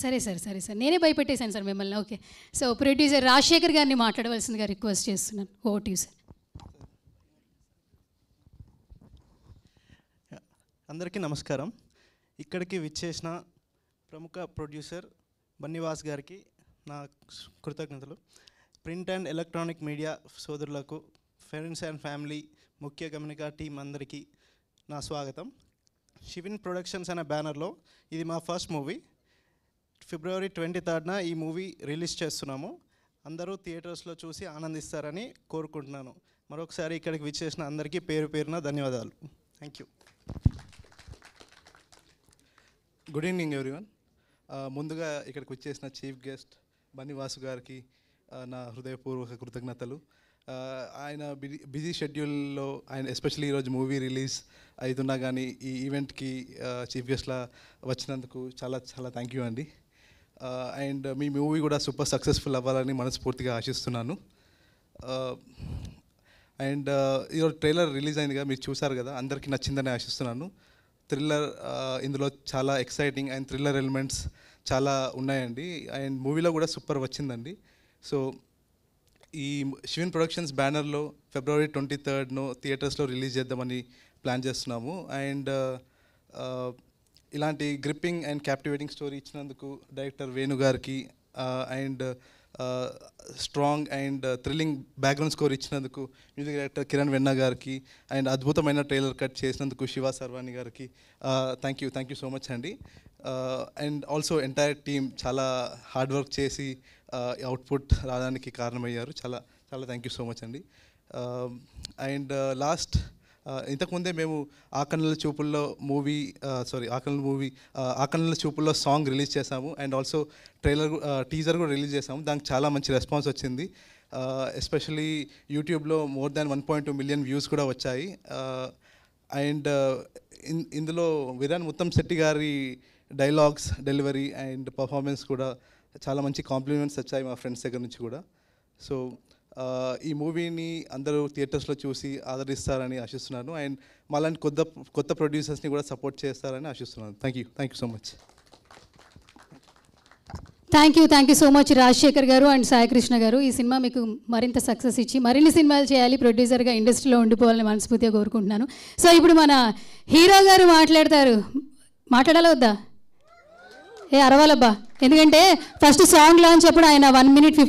సరే సార్ సరే సార్ నేనే భయపెట్టేశాను సార్ మిమ్మల్ని ఓకే సో ప్రొడ్యూసర్ రాజశేఖర్ గారిని మాట్లాడవలసిందిగా రిక్వెస్ట్ చేస్తున్నాను ఓటీ సార్ అందరికీ నమస్కారం ఇక్కడికి విచ్చేసిన ప్రముఖ ప్రొడ్యూసర్ బన్నివాస్ గారికి నా కృతజ్ఞతలు ప్రింట్ అండ్ ఎలక్ట్రానిక్ మీడియా సోదరులకు ఫ్రెండ్స్ అండ్ ఫ్యామిలీ ముఖ్య గమనిక టీం అందరికీ నా స్వాగతం షివిన్ ప్రొడక్షన్స్ అనే బ్యానర్లో ఇది మా ఫస్ట్ మూవీ ఫిబ్రవరి ట్వంటీ థర్డ్న ఈ మూవీ రిలీజ్ చేస్తున్నాము అందరూ థియేటర్స్లో చూసి ఆనందిస్తారని కోరుకుంటున్నాను మరొకసారి ఇక్కడికి విచ్చేసిన అందరికీ పేరు పేరున ధన్యవాదాలు thank you good evening everyone ముందుగా ఇక్కడికి వచ్చేసిన చీఫ్ గెస్ట్ బన్నివాసు గారికి నా హృదయపూర్వక కృతజ్ఞతలు ఆయన బిజీ బిజీ షెడ్యూల్లో ఆయన ఎస్పెషల్లీ ఈరోజు మూవీ రిలీజ్ అవుతున్నా కానీ ఈ ఈవెంట్కి చీఫ్ గెస్ట్లా వచ్చినందుకు చాలా చాలా థ్యాంక్ యూ అండి అండ్ uh, uh, మీ మూవీ కూడా సూపర్ సక్సెస్ఫుల్ అవ్వాలని మనస్ఫూర్తిగా ఆశిస్తున్నాను అండ్ uh, ఈరోజు ట్రైలర్ రిలీజ్ అయిందిగా మీరు చూసారు కదా అందరికీ నచ్చిందని ఆశిస్తున్నాను థ్రిల్లర్ ఇందులో చాలా ఎక్సైటింగ్ అండ్ థ్రిల్లర్ ఎలిమెంట్స్ చాలా ఉన్నాయండి అండ్ మూవీలో కూడా సూపర్ వచ్చిందండి సో ఈ శివన్ ప్రొడక్షన్స్ బ్యానర్లో ఫిబ్రవరి ట్వంటీ థర్డ్ను థియేటర్స్లో రిలీజ్ చేద్దామని ప్లాన్ చేస్తున్నాము అండ్ ఇలాంటి గ్రిప్పింగ్ అండ్ క్యాప్టివేటింగ్ స్టోరీ ఇచ్చినందుకు డైరెక్టర్ వేణు గారికి and strong and thrilling background score ఇచ్చినందుకు మ్యూజిక్ డైరెక్టర్ కిరణ్ వెన్న గారికి అండ్ అద్భుతమైన ట్రైలర్ కట్ చేసినందుకు శివ సర్వాణి గారికి thank you thank you so much అండి అండ్ ఆల్సో ఎంటైర్ టీమ్ చాలా హార్డ్ వర్క్ చేసి అవుట్పుట్ రావడానికి కారణమయ్యారు చాలా చాలా థ్యాంక్ యూ సో మచ్ అండి అండ్ లాస్ట్ ఇంతకుముందే మేము Aakanula Choopullo movie sorry Aakanula movie Aakanula Choopullo song release చేశాము అండ్ ఆల్సో ట్రైలర్ టీజర్ కూడా రిలీజ్ చేశాము దానికి చాలా మంచి రెస్పాన్స్ వచ్చింది ఎస్పెషలీ యూట్యూబ్లో more than one point two million views కూడా వచ్చాయి అండ్ ఇందులో విరాన్ ఉత్తమ్ శెట్టి గారి డైలాగ్స్ డెలివరీ అండ్ పర్ఫార్మెన్స్ కూడా చాలా మంచి కాంప్లిమెంట్స్ వచ్చాయి మా ఫ్రెండ్స్ దగ్గర నుంచి కూడా సో ఈ మూవీని అందరూ థియేటర్స్లో చూసి ఆదరిస్తారని ఆశిస్తున్నాను అండ్ మళ్ళీ కొత్త కొత్త ప్రొడ్యూసర్స్ని కూడా సపోర్ట్ చేస్తారని ఆశిస్తున్నాను thank you thank you so much thank you thank you so much Rajasekhar గారు అండ్ సాయికృష్ణ గారు ఈ సినిమా మీకు మరింత సక్సెస్ ఇచ్చి మరిన్ని సినిమాలు చేయాలి ప్రొడ్యూసర్గా ఇండస్ట్రీలో ఉండిపోవాలని మనస్ఫూర్తిగా కోరుకుంటున్నాను సో ఇప్పుడు మన హీరో గారు మాట్లాడతారు మాట్లాడాలా వద్దా ఏ అరవాలబ్బా ఎందుకంటే ఫస్ట్ సాంగ్ లాంచ్ అప్పుడు ఆయన వన్ మినిట్ ఫిఫ్టీ